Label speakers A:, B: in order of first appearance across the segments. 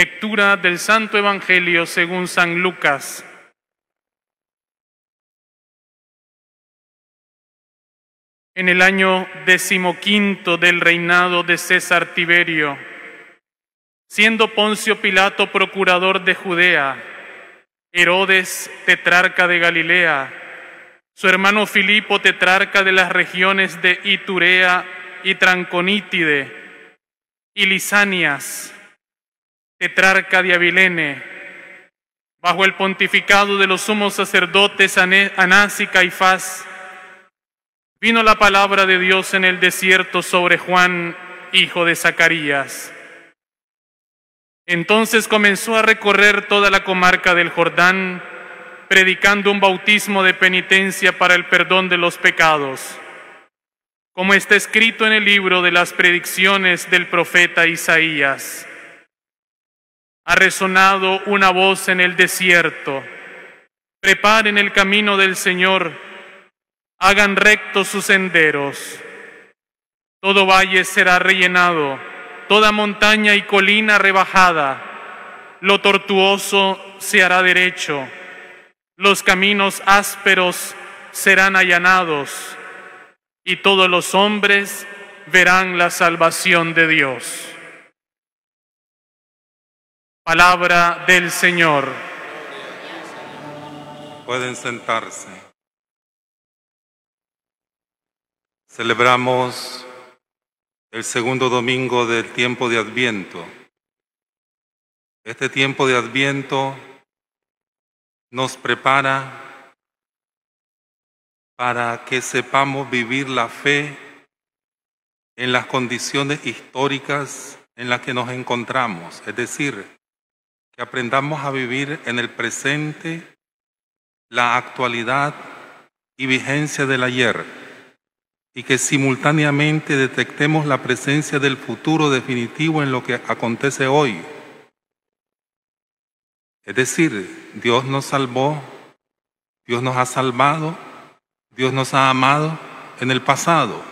A: Lectura del Santo Evangelio según San Lucas. En el año decimoquinto del reinado de César Tiberio, siendo Poncio Pilato procurador de Judea, Herodes tetrarca de Galilea, su hermano Filipo tetrarca de las regiones de Iturea y Tranconítide, y Lisanias, tetrarca de Avilene, bajo el pontificado de los sumos sacerdotes Anás y Caifás, vino la palabra de Dios en el desierto sobre Juan, hijo de Zacarías. Entonces comenzó a recorrer toda la comarca del Jordán, predicando un bautismo de penitencia para el perdón de los pecados, como está escrito en el libro de las predicciones del profeta Isaías. Ha resonado una voz en el desierto. Preparen el camino del Señor, hagan rectos sus senderos. Todo valle será rellenado, toda montaña y colina rebajada. Lo tortuoso se hará derecho, los caminos ásperos serán allanados, y todos los hombres verán la salvación de Dios. Palabra del Señor.
B: Pueden sentarse. Celebramos el segundo domingo del tiempo de Adviento. Este tiempo de Adviento nos prepara para que sepamos vivir la fe en las condiciones históricas en las que nos encontramos, es decir, aprendamos a vivir en el presente, la actualidad y vigencia del ayer, y que simultáneamente detectemos la presencia del futuro definitivo en lo que acontece hoy. Es decir, Dios nos salvó, Dios nos ha salvado, Dios nos ha amado en el pasado,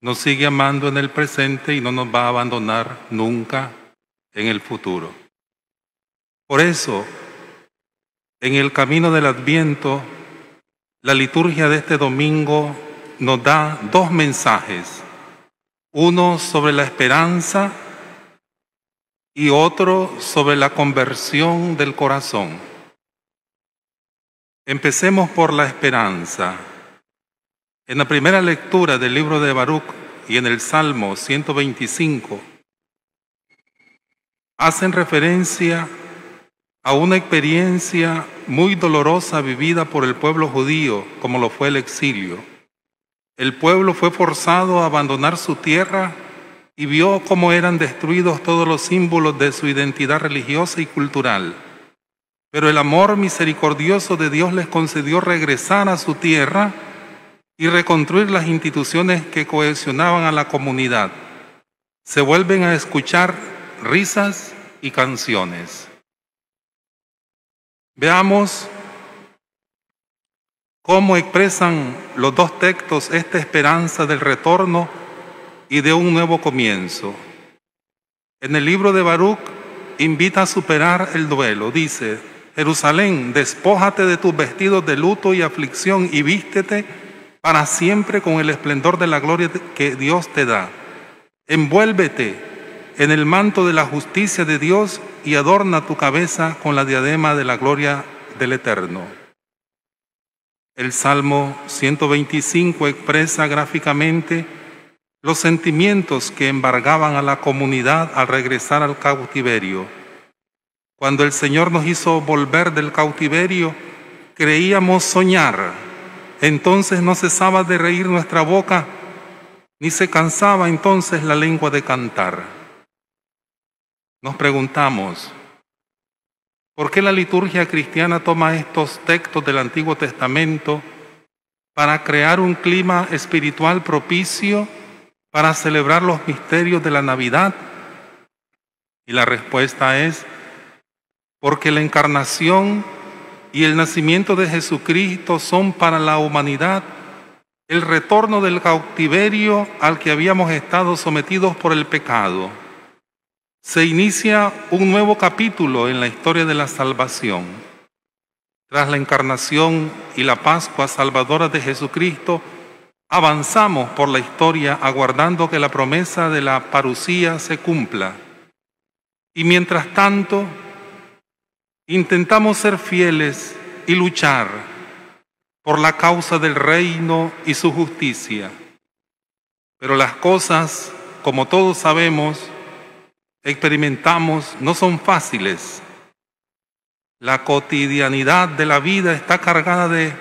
B: nos sigue amando en el presente y no nos va a abandonar nunca en el futuro. Por eso, en el camino del adviento, la liturgia de este domingo nos da dos mensajes, uno sobre la esperanza y otro sobre la conversión del corazón. Empecemos por la esperanza. En la primera lectura del libro de Baruch y en el Salmo 125, hacen referencia a a una experiencia muy dolorosa vivida por el pueblo judío, como lo fue el exilio. El pueblo fue forzado a abandonar su tierra y vio cómo eran destruidos todos los símbolos de su identidad religiosa y cultural. Pero el amor misericordioso de Dios les concedió regresar a su tierra y reconstruir las instituciones que cohesionaban a la comunidad. Se vuelven a escuchar risas y canciones. Veamos cómo expresan los dos textos esta esperanza del retorno y de un nuevo comienzo. En el libro de Baruch invita a superar el duelo. Dice, Jerusalén, despójate de tus vestidos de luto y aflicción y vístete para siempre con el esplendor de la gloria que Dios te da. Envuélvete en el manto de la justicia de Dios y adorna tu cabeza con la diadema de la gloria del Eterno. El Salmo 125 expresa gráficamente los sentimientos que embargaban a la comunidad al regresar al cautiverio. Cuando el Señor nos hizo volver del cautiverio, creíamos soñar. Entonces no cesaba de reír nuestra boca, ni se cansaba entonces la lengua de cantar. Nos preguntamos, ¿por qué la liturgia cristiana toma estos textos del Antiguo Testamento para crear un clima espiritual propicio para celebrar los misterios de la Navidad? Y la respuesta es, porque la encarnación y el nacimiento de Jesucristo son para la humanidad el retorno del cautiverio al que habíamos estado sometidos por el pecado se inicia un nuevo capítulo en la historia de la salvación. Tras la encarnación y la Pascua salvadora de Jesucristo, avanzamos por la historia aguardando que la promesa de la parucía se cumpla. Y mientras tanto, intentamos ser fieles y luchar por la causa del reino y su justicia. Pero las cosas, como todos sabemos, experimentamos no son fáciles. La cotidianidad de la vida está cargada de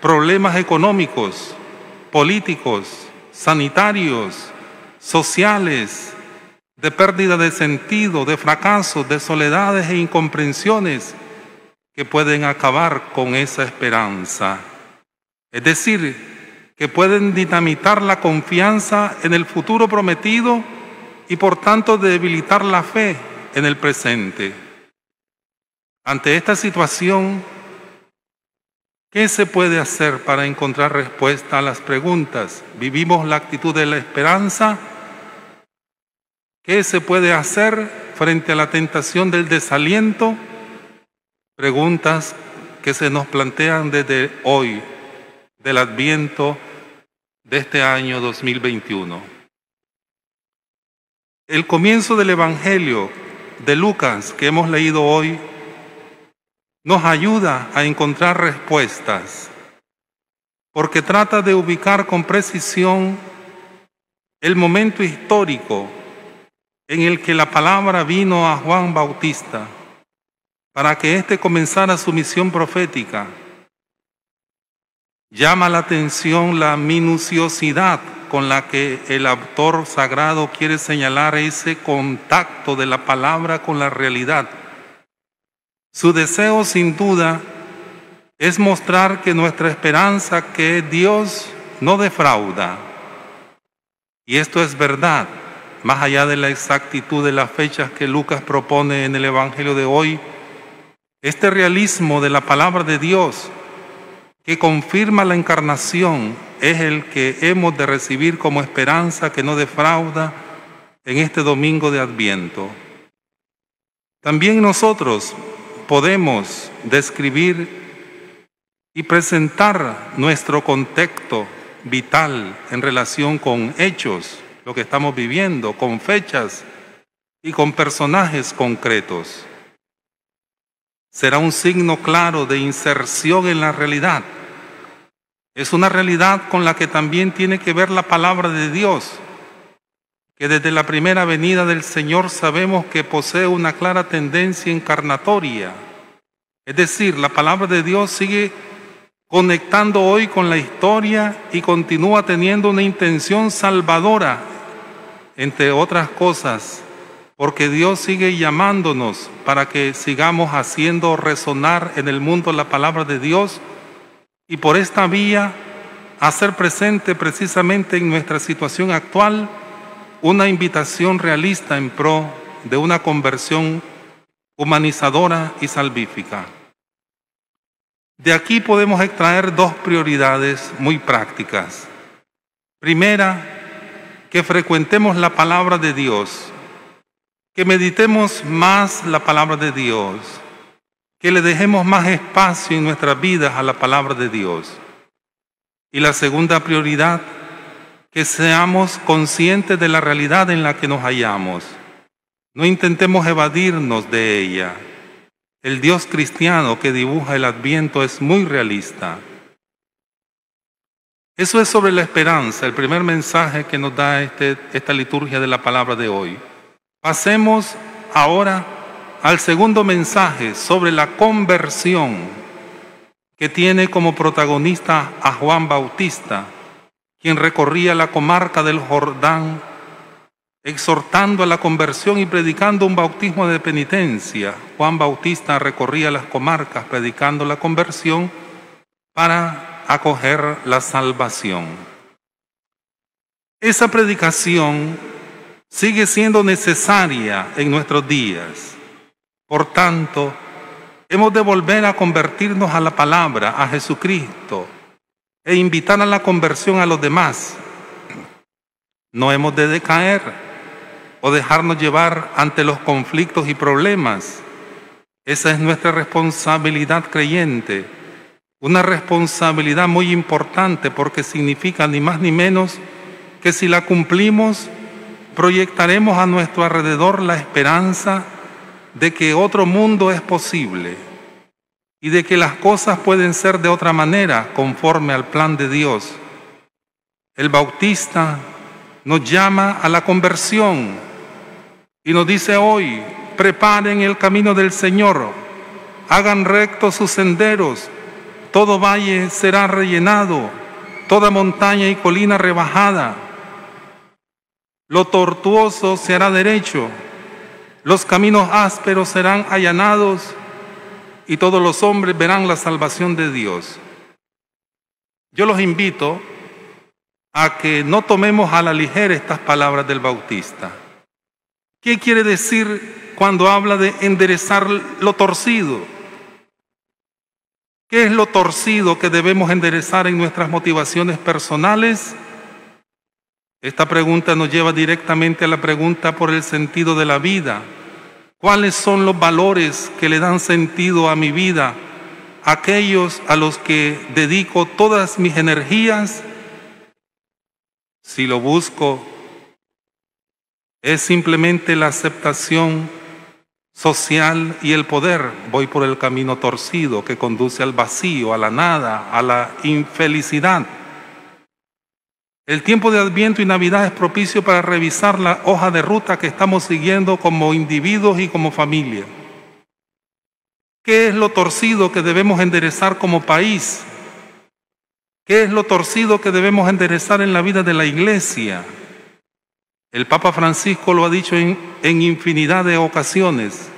B: problemas económicos, políticos, sanitarios, sociales, de pérdida de sentido, de fracasos, de soledades e incomprensiones que pueden acabar con esa esperanza. Es decir, que pueden dinamitar la confianza en el futuro prometido y por tanto debilitar la fe en el presente. Ante esta situación, ¿qué se puede hacer para encontrar respuesta a las preguntas? ¿Vivimos la actitud de la esperanza? ¿Qué se puede hacer frente a la tentación del desaliento? Preguntas que se nos plantean desde hoy, del adviento de este año 2021. El comienzo del Evangelio de Lucas que hemos leído hoy nos ayuda a encontrar respuestas, porque trata de ubicar con precisión el momento histórico en el que la palabra vino a Juan Bautista, para que éste comenzara su misión profética. Llama la atención la minuciosidad con la que el autor sagrado quiere señalar ese contacto de la palabra con la realidad. Su deseo sin duda es mostrar que nuestra esperanza que Dios no defrauda. Y esto es verdad, más allá de la exactitud de las fechas que Lucas propone en el Evangelio de hoy, este realismo de la palabra de Dios que confirma la encarnación es el que hemos de recibir como esperanza que no defrauda en este domingo de Adviento. También nosotros podemos describir y presentar nuestro contexto vital en relación con hechos, lo que estamos viviendo, con fechas y con personajes concretos. Será un signo claro de inserción en la realidad es una realidad con la que también tiene que ver la palabra de Dios, que desde la primera venida del Señor sabemos que posee una clara tendencia encarnatoria. Es decir, la palabra de Dios sigue conectando hoy con la historia y continúa teniendo una intención salvadora, entre otras cosas, porque Dios sigue llamándonos para que sigamos haciendo resonar en el mundo la palabra de Dios y por esta vía hacer presente precisamente en nuestra situación actual una invitación realista en pro de una conversión humanizadora y salvífica. De aquí podemos extraer dos prioridades muy prácticas. Primera, que frecuentemos la palabra de Dios, que meditemos más la palabra de Dios, que le dejemos más espacio en nuestras vidas a la palabra de Dios. Y la segunda prioridad, que seamos conscientes de la realidad en la que nos hallamos. No intentemos evadirnos de ella. El Dios cristiano que dibuja el adviento es muy realista. Eso es sobre la esperanza, el primer mensaje que nos da este, esta liturgia de la palabra de hoy. Pasemos ahora al segundo mensaje sobre la conversión que tiene como protagonista a Juan Bautista, quien recorría la comarca del Jordán exhortando a la conversión y predicando un bautismo de penitencia. Juan Bautista recorría las comarcas predicando la conversión para acoger la salvación. Esa predicación sigue siendo necesaria en nuestros días. Por tanto, hemos de volver a convertirnos a la palabra, a Jesucristo, e invitar a la conversión a los demás. No hemos de decaer o dejarnos llevar ante los conflictos y problemas. Esa es nuestra responsabilidad creyente, una responsabilidad muy importante porque significa ni más ni menos que si la cumplimos, proyectaremos a nuestro alrededor la esperanza de que otro mundo es posible y de que las cosas pueden ser de otra manera conforme al plan de Dios. El Bautista nos llama a la conversión y nos dice hoy, preparen el camino del Señor, hagan rectos sus senderos, todo valle será rellenado, toda montaña y colina rebajada, lo tortuoso se hará derecho los caminos ásperos serán allanados y todos los hombres verán la salvación de Dios. Yo los invito a que no tomemos a la ligera estas palabras del Bautista. ¿Qué quiere decir cuando habla de enderezar lo torcido? ¿Qué es lo torcido que debemos enderezar en nuestras motivaciones personales? Esta pregunta nos lleva directamente a la pregunta por el sentido de la vida. ¿Cuáles son los valores que le dan sentido a mi vida? Aquellos a los que dedico todas mis energías. Si lo busco, es simplemente la aceptación social y el poder. Voy por el camino torcido que conduce al vacío, a la nada, a la infelicidad. El tiempo de Adviento y Navidad es propicio para revisar la hoja de ruta que estamos siguiendo como individuos y como familia. ¿Qué es lo torcido que debemos enderezar como país? ¿Qué es lo torcido que debemos enderezar en la vida de la iglesia? El Papa Francisco lo ha dicho en, infinidad de ocasiones.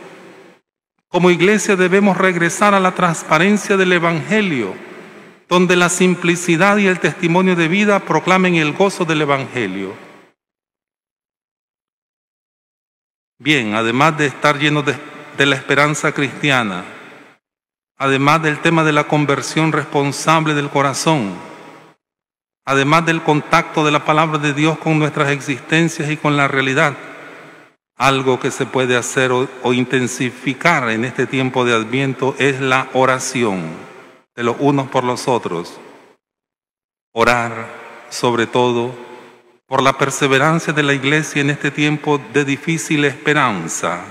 B: Como iglesia debemos regresar a la transparencia del Evangelio donde la simplicidad y el testimonio de vida proclamen el gozo del Evangelio. Bien, además de estar llenos de, la esperanza cristiana, además del tema de la conversión responsable del corazón, además del contacto de la palabra de Dios con nuestras existencias y con la realidad, algo que se puede hacer o intensificar en este tiempo de adviento es la oración de los unos por los otros, orar sobre todo por la perseverancia de la iglesia en este tiempo de difícil esperanza,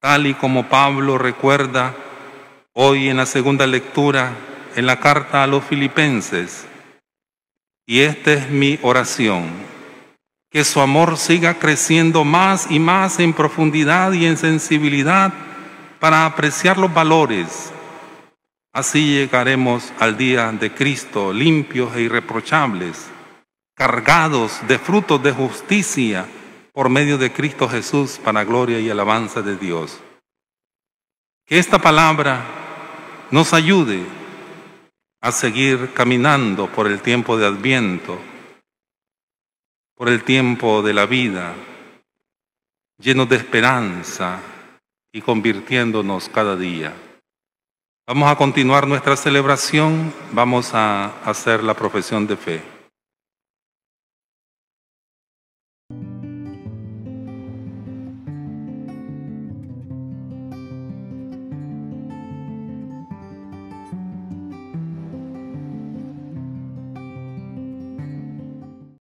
B: tal y como Pablo recuerda hoy en la segunda lectura en la carta a los filipenses. Y esta es mi oración, que su amor siga creciendo más y más en profundidad y en sensibilidad para apreciar los valores Así llegaremos al día de Cristo limpios e irreprochables, cargados de frutos de justicia por medio de Cristo Jesús para gloria y alabanza de Dios. Que esta palabra nos ayude a seguir caminando por el tiempo de Adviento, por el tiempo de la vida, llenos de esperanza y convirtiéndonos cada día. Vamos a continuar nuestra celebración, vamos a hacer la profesión de fe.